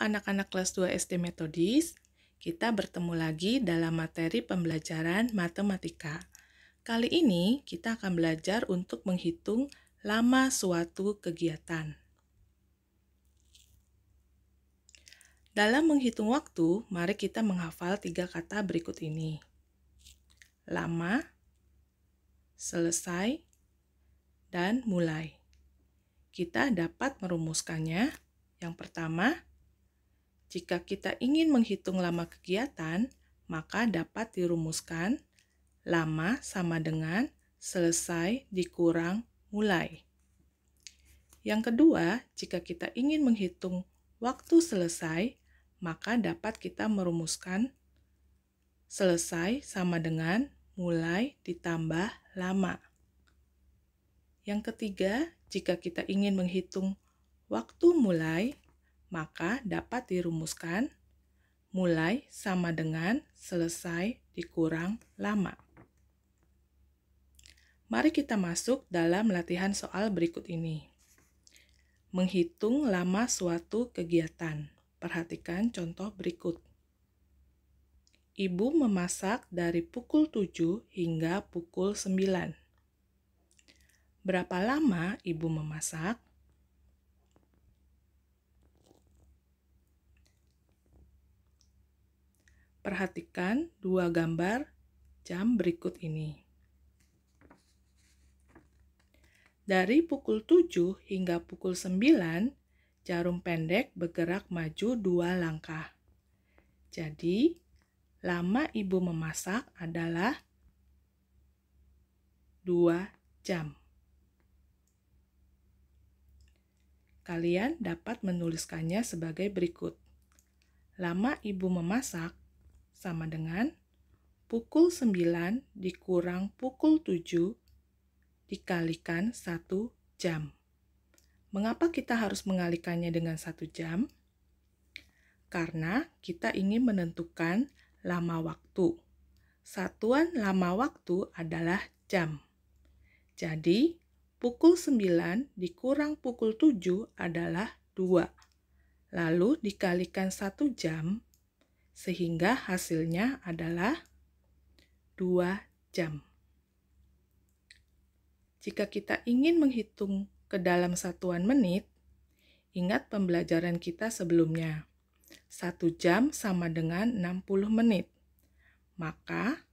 anak-anak kelas 2 SD Metodis. Kita bertemu lagi dalam materi pembelajaran matematika. Kali ini kita akan belajar untuk menghitung lama suatu kegiatan. Dalam menghitung waktu, mari kita menghafal tiga kata berikut ini. Lama, selesai, dan mulai. Kita dapat merumuskannya. Yang pertama, jika kita ingin menghitung lama kegiatan, maka dapat dirumuskan lama sama dengan selesai dikurang mulai. Yang kedua, jika kita ingin menghitung waktu selesai, maka dapat kita merumuskan selesai sama dengan mulai ditambah lama. Yang ketiga, jika kita ingin menghitung waktu mulai, maka dapat dirumuskan mulai sama dengan selesai dikurang lama. Mari kita masuk dalam latihan soal berikut ini. Menghitung lama suatu kegiatan. Perhatikan contoh berikut. Ibu memasak dari pukul 7 hingga pukul 9. Berapa lama ibu memasak? Perhatikan dua gambar jam berikut ini. Dari pukul 7 hingga pukul 9, jarum pendek bergerak maju dua langkah. Jadi, lama ibu memasak adalah 2 jam. Kalian dapat menuliskannya sebagai berikut. Lama ibu memasak sama dengan pukul 9 dikurang pukul 7 dikalikan 1 jam. Mengapa kita harus mengalikannya dengan 1 jam? Karena kita ingin menentukan lama waktu. Satuan lama waktu adalah jam. Jadi, pukul 9 dikurang pukul 7 adalah 2. Lalu dikalikan 1 jam sehingga hasilnya adalah 2 jam. Jika kita ingin menghitung ke dalam satuan menit, ingat pembelajaran kita sebelumnya. 1 jam sama dengan 60 menit. Maka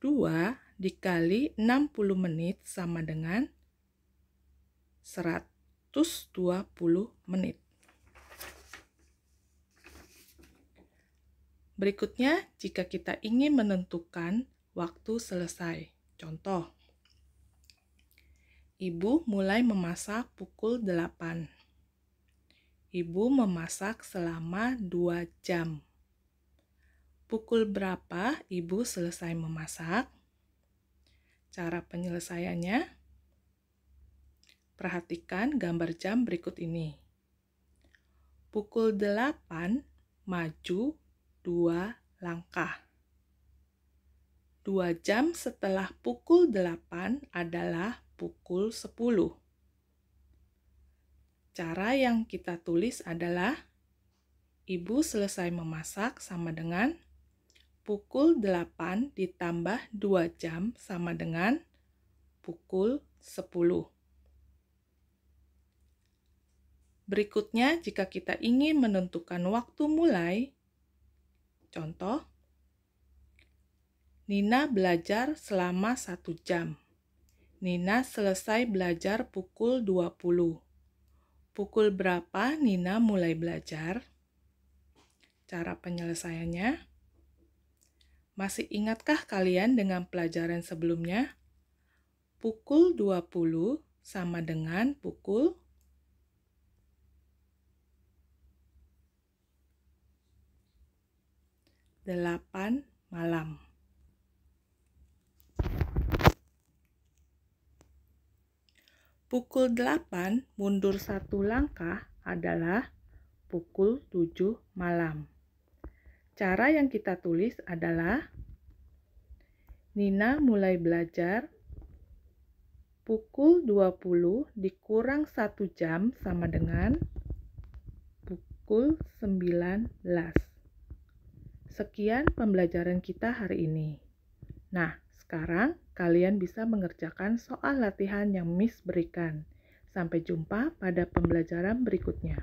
2 dikali 60 menit sama dengan 120 menit. Berikutnya, jika kita ingin menentukan waktu selesai. Contoh, Ibu mulai memasak pukul 8. Ibu memasak selama 2 jam. Pukul berapa ibu selesai memasak? Cara penyelesaiannya? Perhatikan gambar jam berikut ini. Pukul 8 maju dua langkah. Dua jam setelah pukul delapan adalah pukul sepuluh Cara yang kita tulis adalah Ibu selesai memasak sama dengan pukul delapan ditambah dua jam sama dengan pukul sepuluh Berikutnya, jika kita ingin menentukan waktu mulai, Contoh, Nina belajar selama satu jam. Nina selesai belajar pukul 20. Pukul berapa Nina mulai belajar? Cara penyelesaiannya. Masih ingatkah kalian dengan pelajaran sebelumnya? Pukul 20 sama dengan pukul 8 malam. Pukul 8 mundur satu langkah adalah pukul 7 malam. Cara yang kita tulis adalah Nina mulai belajar pukul 20 dikurang 1 jam sama dengan pukul 19. Sekian pembelajaran kita hari ini. Nah, sekarang kalian bisa mengerjakan soal latihan yang Miss berikan. Sampai jumpa pada pembelajaran berikutnya.